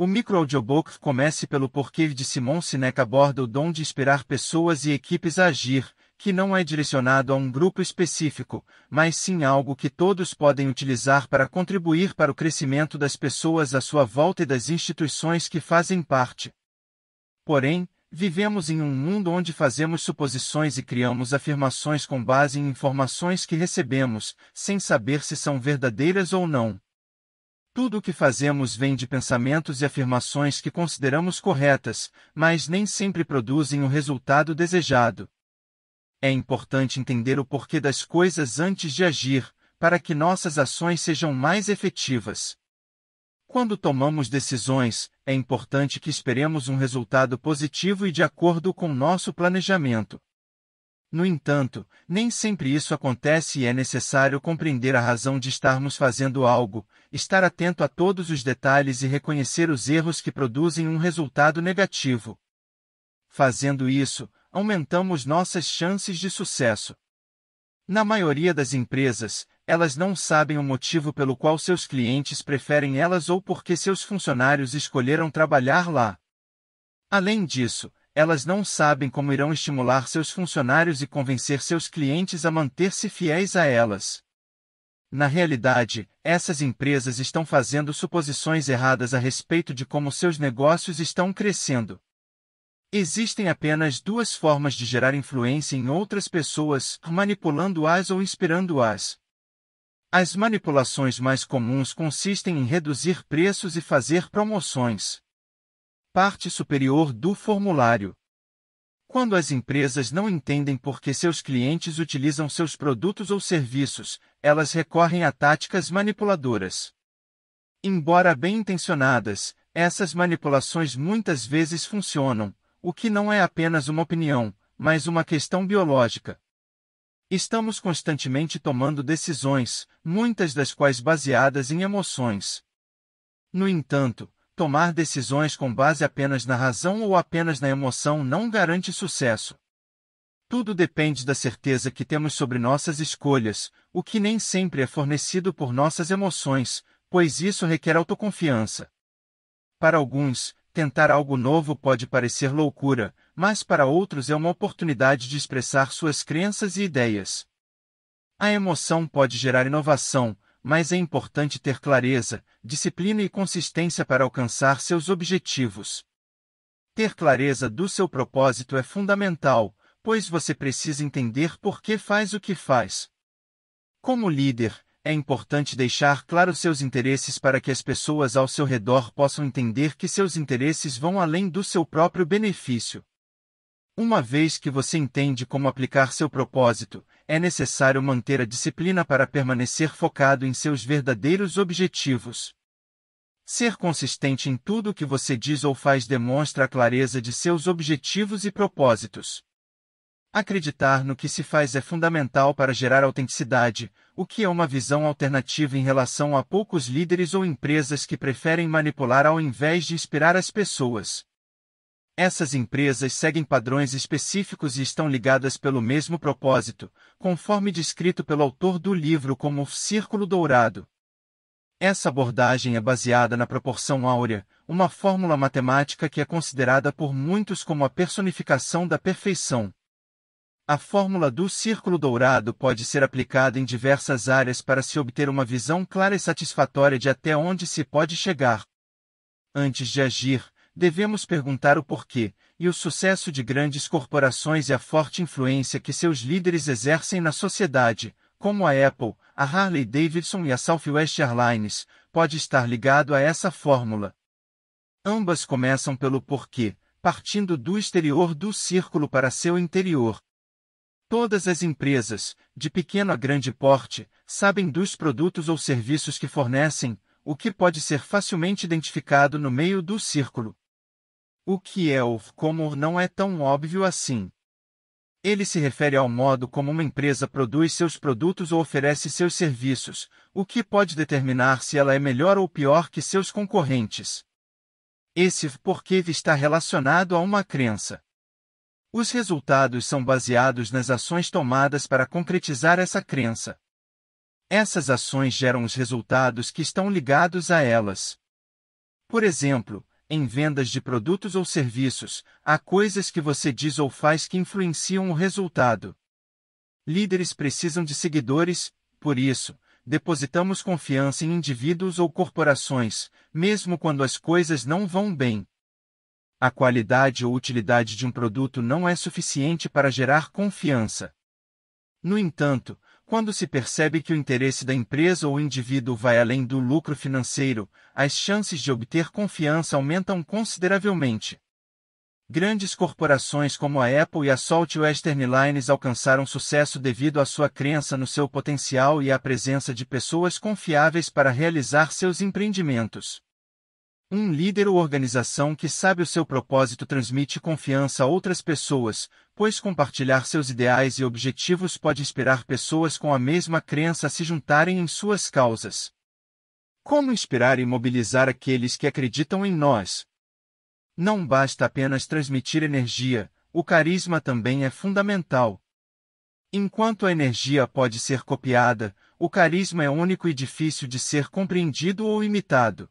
O microaudiobook comece pelo porquê de Simon Sinek aborda o dom de inspirar pessoas e equipes a agir, que não é direcionado a um grupo específico, mas sim algo que todos podem utilizar para contribuir para o crescimento das pessoas à sua volta e das instituições que fazem parte. Porém, vivemos em um mundo onde fazemos suposições e criamos afirmações com base em informações que recebemos, sem saber se são verdadeiras ou não. Tudo o que fazemos vem de pensamentos e afirmações que consideramos corretas, mas nem sempre produzem o resultado desejado. É importante entender o porquê das coisas antes de agir, para que nossas ações sejam mais efetivas. Quando tomamos decisões, é importante que esperemos um resultado positivo e de acordo com nosso planejamento. No entanto, nem sempre isso acontece e é necessário compreender a razão de estarmos fazendo algo, estar atento a todos os detalhes e reconhecer os erros que produzem um resultado negativo. Fazendo isso, aumentamos nossas chances de sucesso. Na maioria das empresas, elas não sabem o motivo pelo qual seus clientes preferem elas ou porque seus funcionários escolheram trabalhar lá. Além disso, elas não sabem como irão estimular seus funcionários e convencer seus clientes a manter-se fiéis a elas. Na realidade, essas empresas estão fazendo suposições erradas a respeito de como seus negócios estão crescendo. Existem apenas duas formas de gerar influência em outras pessoas, manipulando-as ou inspirando-as. As manipulações mais comuns consistem em reduzir preços e fazer promoções parte superior do formulário. Quando as empresas não entendem por que seus clientes utilizam seus produtos ou serviços, elas recorrem a táticas manipuladoras. Embora bem intencionadas, essas manipulações muitas vezes funcionam, o que não é apenas uma opinião, mas uma questão biológica. Estamos constantemente tomando decisões, muitas das quais baseadas em emoções. No entanto, Tomar decisões com base apenas na razão ou apenas na emoção não garante sucesso. Tudo depende da certeza que temos sobre nossas escolhas, o que nem sempre é fornecido por nossas emoções, pois isso requer autoconfiança. Para alguns, tentar algo novo pode parecer loucura, mas para outros é uma oportunidade de expressar suas crenças e ideias. A emoção pode gerar inovação, mas é importante ter clareza, disciplina e consistência para alcançar seus objetivos. Ter clareza do seu propósito é fundamental, pois você precisa entender por que faz o que faz. Como líder, é importante deixar claro seus interesses para que as pessoas ao seu redor possam entender que seus interesses vão além do seu próprio benefício. Uma vez que você entende como aplicar seu propósito, é necessário manter a disciplina para permanecer focado em seus verdadeiros objetivos. Ser consistente em tudo o que você diz ou faz demonstra a clareza de seus objetivos e propósitos. Acreditar no que se faz é fundamental para gerar autenticidade, o que é uma visão alternativa em relação a poucos líderes ou empresas que preferem manipular ao invés de inspirar as pessoas. Essas empresas seguem padrões específicos e estão ligadas pelo mesmo propósito, conforme descrito pelo autor do livro como o Círculo Dourado. Essa abordagem é baseada na proporção áurea, uma fórmula matemática que é considerada por muitos como a personificação da perfeição. A fórmula do círculo dourado pode ser aplicada em diversas áreas para se obter uma visão clara e satisfatória de até onde se pode chegar. Antes de agir, devemos perguntar o porquê, e o sucesso de grandes corporações e a forte influência que seus líderes exercem na sociedade, como a Apple, a Harley Davidson e a Southwest Airlines, pode estar ligado a essa fórmula. Ambas começam pelo porquê, partindo do exterior do círculo para seu interior. Todas as empresas, de pequeno a grande porte, sabem dos produtos ou serviços que fornecem, o que pode ser facilmente identificado no meio do círculo. O que é o como não é tão óbvio assim. Ele se refere ao modo como uma empresa produz seus produtos ou oferece seus serviços, o que pode determinar se ela é melhor ou pior que seus concorrentes. Esse porquê está relacionado a uma crença. Os resultados são baseados nas ações tomadas para concretizar essa crença. Essas ações geram os resultados que estão ligados a elas. Por exemplo, em vendas de produtos ou serviços, há coisas que você diz ou faz que influenciam o resultado. Líderes precisam de seguidores, por isso, depositamos confiança em indivíduos ou corporações, mesmo quando as coisas não vão bem. A qualidade ou utilidade de um produto não é suficiente para gerar confiança. No entanto, quando se percebe que o interesse da empresa ou indivíduo vai além do lucro financeiro, as chances de obter confiança aumentam consideravelmente. Grandes corporações como a Apple e a Salt Western Airlines alcançaram sucesso devido à sua crença no seu potencial e à presença de pessoas confiáveis para realizar seus empreendimentos. Um líder ou organização que sabe o seu propósito transmite confiança a outras pessoas, pois compartilhar seus ideais e objetivos pode inspirar pessoas com a mesma crença a se juntarem em suas causas. Como inspirar e mobilizar aqueles que acreditam em nós? Não basta apenas transmitir energia, o carisma também é fundamental. Enquanto a energia pode ser copiada, o carisma é único e difícil de ser compreendido ou imitado.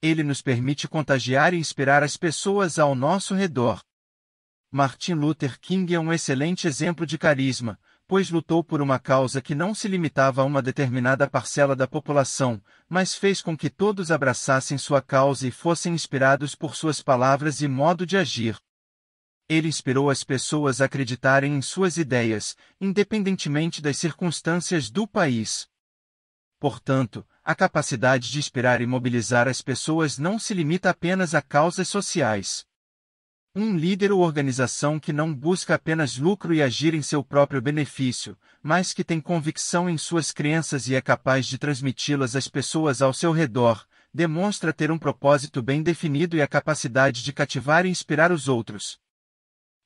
Ele nos permite contagiar e inspirar as pessoas ao nosso redor. Martin Luther King é um excelente exemplo de carisma, pois lutou por uma causa que não se limitava a uma determinada parcela da população, mas fez com que todos abraçassem sua causa e fossem inspirados por suas palavras e modo de agir. Ele inspirou as pessoas a acreditarem em suas ideias, independentemente das circunstâncias do país. Portanto, a capacidade de inspirar e mobilizar as pessoas não se limita apenas a causas sociais. Um líder ou organização que não busca apenas lucro e agir em seu próprio benefício, mas que tem convicção em suas crenças e é capaz de transmiti-las às pessoas ao seu redor, demonstra ter um propósito bem definido e a capacidade de cativar e inspirar os outros.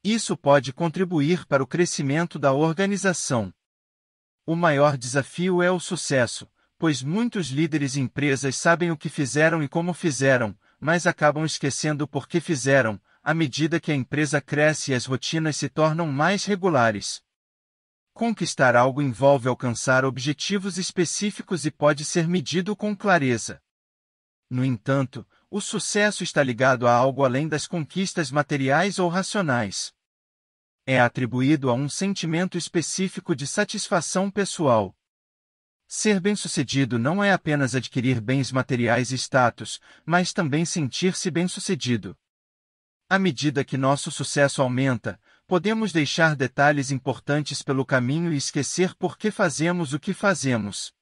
Isso pode contribuir para o crescimento da organização. O maior desafio é o sucesso, pois muitos líderes e empresas sabem o que fizeram e como fizeram, mas acabam esquecendo por que fizeram, à medida que a empresa cresce e as rotinas se tornam mais regulares. Conquistar algo envolve alcançar objetivos específicos e pode ser medido com clareza. No entanto, o sucesso está ligado a algo além das conquistas materiais ou racionais. É atribuído a um sentimento específico de satisfação pessoal, Ser bem-sucedido não é apenas adquirir bens materiais e status, mas também sentir-se bem-sucedido. À medida que nosso sucesso aumenta, podemos deixar detalhes importantes pelo caminho e esquecer por que fazemos o que fazemos.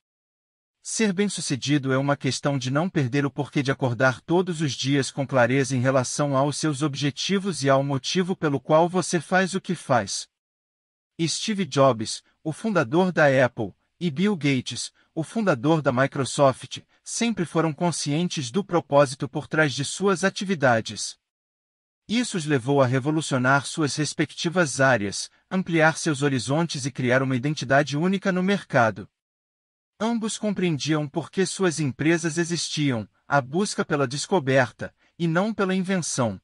Ser bem-sucedido é uma questão de não perder o porquê de acordar todos os dias com clareza em relação aos seus objetivos e ao motivo pelo qual você faz o que faz. Steve Jobs, o fundador da Apple, e Bill Gates, o fundador da Microsoft, sempre foram conscientes do propósito por trás de suas atividades. Isso os levou a revolucionar suas respectivas áreas, ampliar seus horizontes e criar uma identidade única no mercado. Ambos compreendiam por que suas empresas existiam, a busca pela descoberta, e não pela invenção.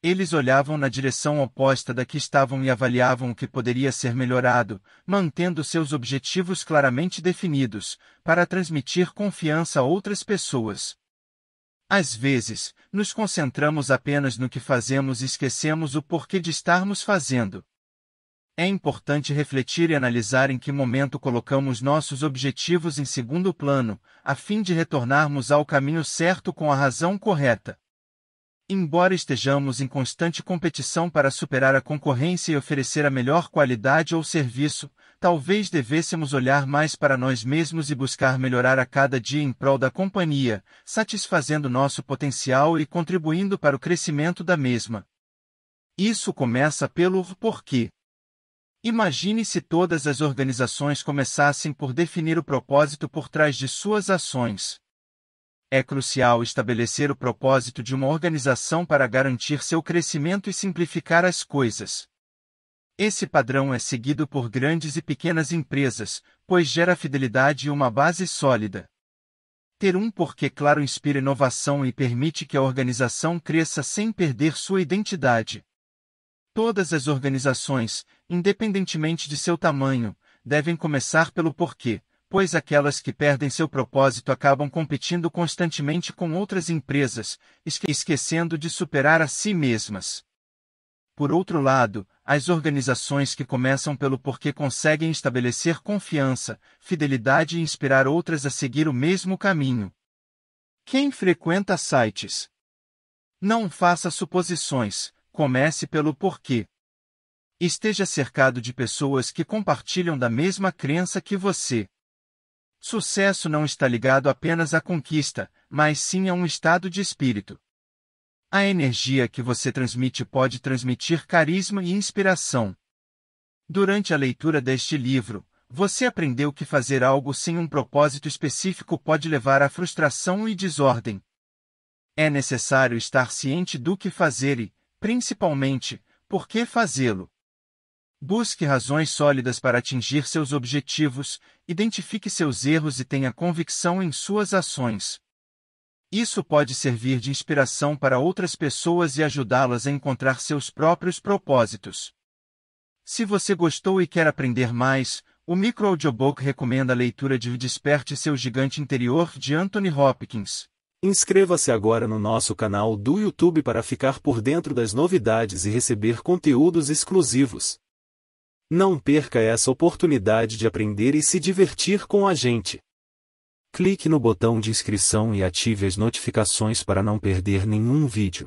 Eles olhavam na direção oposta da que estavam e avaliavam o que poderia ser melhorado, mantendo seus objetivos claramente definidos, para transmitir confiança a outras pessoas. Às vezes, nos concentramos apenas no que fazemos e esquecemos o porquê de estarmos fazendo. É importante refletir e analisar em que momento colocamos nossos objetivos em segundo plano, a fim de retornarmos ao caminho certo com a razão correta. Embora estejamos em constante competição para superar a concorrência e oferecer a melhor qualidade ou serviço, talvez devêssemos olhar mais para nós mesmos e buscar melhorar a cada dia em prol da companhia, satisfazendo nosso potencial e contribuindo para o crescimento da mesma. Isso começa pelo porquê. Imagine se todas as organizações começassem por definir o propósito por trás de suas ações. É crucial estabelecer o propósito de uma organização para garantir seu crescimento e simplificar as coisas. Esse padrão é seguido por grandes e pequenas empresas, pois gera fidelidade e uma base sólida. Ter um porquê claro inspira inovação e permite que a organização cresça sem perder sua identidade. Todas as organizações, independentemente de seu tamanho, devem começar pelo porquê pois aquelas que perdem seu propósito acabam competindo constantemente com outras empresas, esque esquecendo de superar a si mesmas. Por outro lado, as organizações que começam pelo porquê conseguem estabelecer confiança, fidelidade e inspirar outras a seguir o mesmo caminho. Quem frequenta sites? Não faça suposições, comece pelo porquê. Esteja cercado de pessoas que compartilham da mesma crença que você. Sucesso não está ligado apenas à conquista, mas sim a um estado de espírito. A energia que você transmite pode transmitir carisma e inspiração. Durante a leitura deste livro, você aprendeu que fazer algo sem um propósito específico pode levar à frustração e desordem. É necessário estar ciente do que fazer e, principalmente, por que fazê-lo. Busque razões sólidas para atingir seus objetivos, identifique seus erros e tenha convicção em suas ações. Isso pode servir de inspiração para outras pessoas e ajudá-las a encontrar seus próprios propósitos. Se você gostou e quer aprender mais, o Microaudiobook recomenda a leitura de Desperte seu gigante interior de Anthony Hopkins. Inscreva-se agora no nosso canal do YouTube para ficar por dentro das novidades e receber conteúdos exclusivos. Não perca essa oportunidade de aprender e se divertir com a gente. Clique no botão de inscrição e ative as notificações para não perder nenhum vídeo.